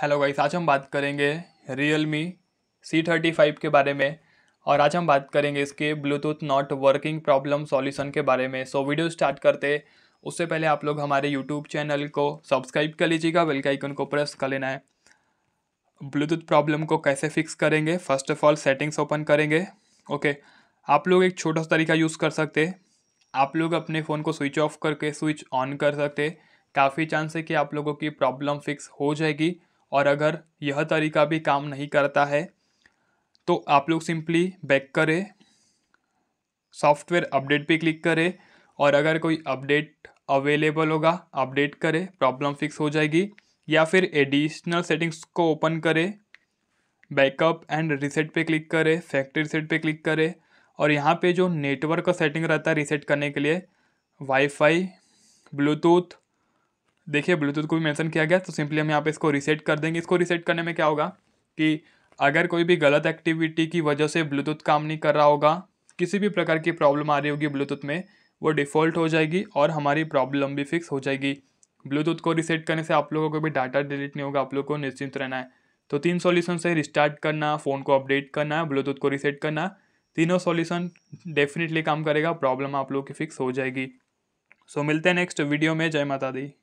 hello guys आज हम बात करेंगे Realme C thirty five के बारे में और आज हम बात करेंगे इसके Bluetooth not working problem solution के बारे में सो so, वीडियो स्टार्ट करते उससे पहले आप लोग हमारे यूट्यूब चैनल को सब्सक्राइब कर लीजिएगा बेल का आइकन को प्रेस कर लेना है ब्लूटूथ प्रॉब्लम को कैसे फिक्स करेंगे first of all settings open करेंगे ओके okay, आप लोग एक छोटा सा तरीका यूज़ कर सकते आप लोग अपने फ़ोन को स्विच ऑफ करके स्विच ऑन कर सकते काफ़ी चांस है कि आप लोगों की प्रॉब्लम फिक्स हो जाएगी और अगर यह तरीका भी काम नहीं करता है तो आप लोग सिंपली बैक करें सॉफ्टवेयर अपडेट पे क्लिक करें और अगर कोई अपडेट अवेलेबल होगा अपडेट करें प्रॉब्लम फिक्स हो जाएगी या फिर एडिशनल सेटिंग्स को ओपन करें बैकअप एंड रिसेट पे क्लिक करें फैक्ट्री रिसेट पे क्लिक करें और यहाँ पे जो नेटवर्क का सेटिंग रहता है रिसेट करने के लिए वाईफाई ब्लूटूथ देखिए ब्लूटूथ को भी मैंसन किया गया तो सिंपली हम यहाँ पे इसको रीसेट कर देंगे इसको रीसेट करने में क्या होगा कि अगर कोई भी गलत एक्टिविटी की वजह से ब्लूटूथ काम नहीं कर रहा होगा किसी भी प्रकार की प्रॉब्लम आ रही होगी ब्लूटूथ में वो डिफ़ॉल्ट हो जाएगी और हमारी प्रॉब्लम भी फिक्स हो जाएगी ब्लूटूथ को रिसेट करने से आप लोगों को भी डाटा डिलीट नहीं होगा आप लोगों को निश्चिंत रहना है तो तीन सॉल्यूशन से रिस्टार्ट करना फ़ोन को अपडेट करना ब्लूटूथ को रिसेट करना तीनों सॉल्यूशन डेफिनेटली काम करेगा प्रॉब्लम आप लोगों की फिक्स हो जाएगी सो मिलते हैं नेक्स्ट वीडियो में जय माता दी